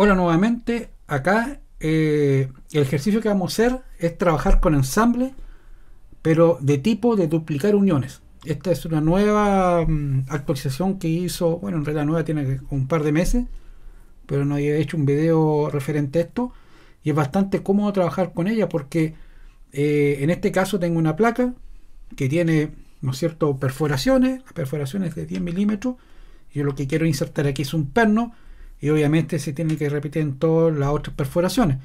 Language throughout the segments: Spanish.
Hola nuevamente, acá eh, el ejercicio que vamos a hacer es trabajar con ensamble, pero de tipo de duplicar uniones. Esta es una nueva mm, actualización que hizo, bueno, en realidad nueva tiene un par de meses, pero no había hecho un video referente a esto. Y es bastante cómodo trabajar con ella porque eh, en este caso tengo una placa que tiene, ¿no es cierto?, perforaciones, perforaciones de 10 milímetros. Yo lo que quiero insertar aquí es un perno y obviamente se tiene que repetir en todas las otras perforaciones.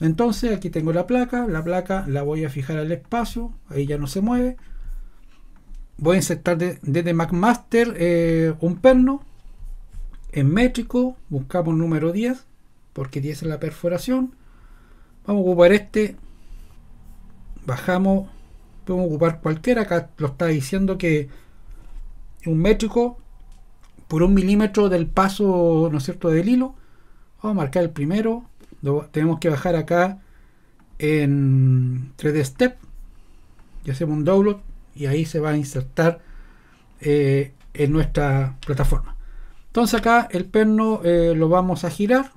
Entonces aquí tengo la placa, la placa la voy a fijar al espacio, ahí ya no se mueve. Voy a insertar desde McMaster eh, un perno en métrico, buscamos número 10, porque 10 es la perforación. Vamos a ocupar este, bajamos, podemos ocupar cualquiera, acá lo está diciendo que un métrico por un milímetro del paso, ¿no es cierto?, del hilo. Vamos a marcar el primero. tenemos que bajar acá en 3D Step. Y hacemos un download. Y ahí se va a insertar eh, en nuestra plataforma. Entonces acá el perno eh, lo vamos a girar.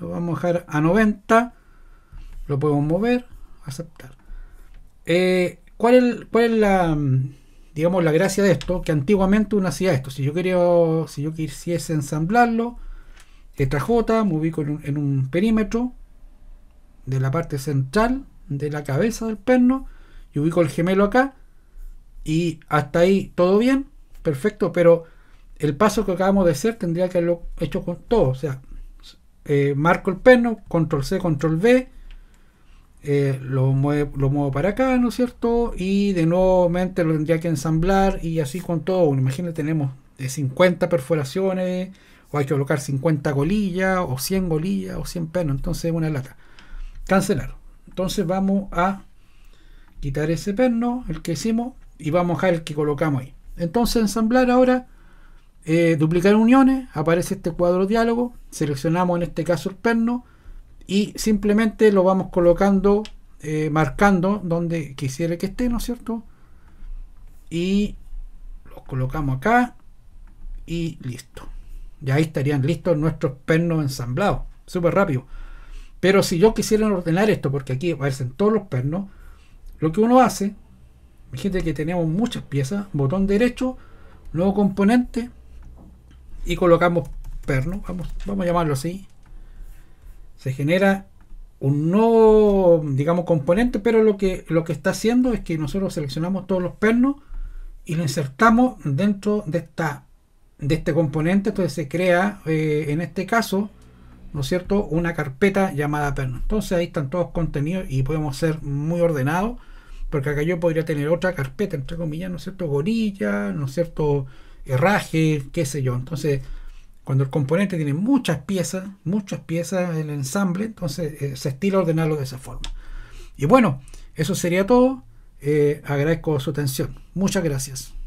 Lo vamos a dejar a 90. Lo podemos mover. Aceptar. Eh, ¿Cuál es la mm, digamos, la gracia de esto, que antiguamente uno hacía esto. Si yo quería, si yo quisiese ensamblarlo, letra J, me ubico en un, perímetro de la parte central de la cabeza del perno y ubico el gemelo acá y hasta ahí todo bien, perfecto, pero el paso que acabamos de hacer tendría que haberlo hecho con todo, o sea, eh, marco el perno, control C, control V, eh, lo, lo muevo para acá, ¿no es cierto? Y de nuevamente lo tendría que ensamblar y así con todo. Imagínate, tenemos 50 perforaciones, o hay que colocar 50 colillas, o 100 golillas o 100 pernos Entonces una lata. Cancelar. Entonces vamos a quitar ese perno, el que hicimos, y vamos a dejar el que colocamos ahí. Entonces ensamblar ahora, eh, duplicar uniones, aparece este cuadro diálogo, seleccionamos en este caso el perno, y simplemente lo vamos colocando, eh, marcando donde quisiera que esté, ¿no es cierto? Y lo colocamos acá y listo. Ya ahí estarían listos nuestros pernos ensamblados, súper rápido. Pero si yo quisiera ordenar esto, porque aquí aparecen todos los pernos, lo que uno hace, fíjate que tenemos muchas piezas, botón derecho, nuevo componente y colocamos perno, vamos, vamos a llamarlo así, se genera un nuevo, digamos, componente, pero lo que, lo que está haciendo es que nosotros seleccionamos todos los pernos y lo insertamos dentro de, esta, de este componente, entonces se crea, eh, en este caso, ¿no es cierto?, una carpeta llamada perno. Entonces ahí están todos contenidos y podemos ser muy ordenados, porque acá yo podría tener otra carpeta, entre comillas, ¿no es cierto?, gorilla, ¿no es cierto?, herraje, qué sé yo. Entonces cuando el componente tiene muchas piezas, muchas piezas en el ensamble, entonces eh, se estila ordenarlo de esa forma. Y bueno, eso sería todo. Eh, agradezco su atención. Muchas gracias.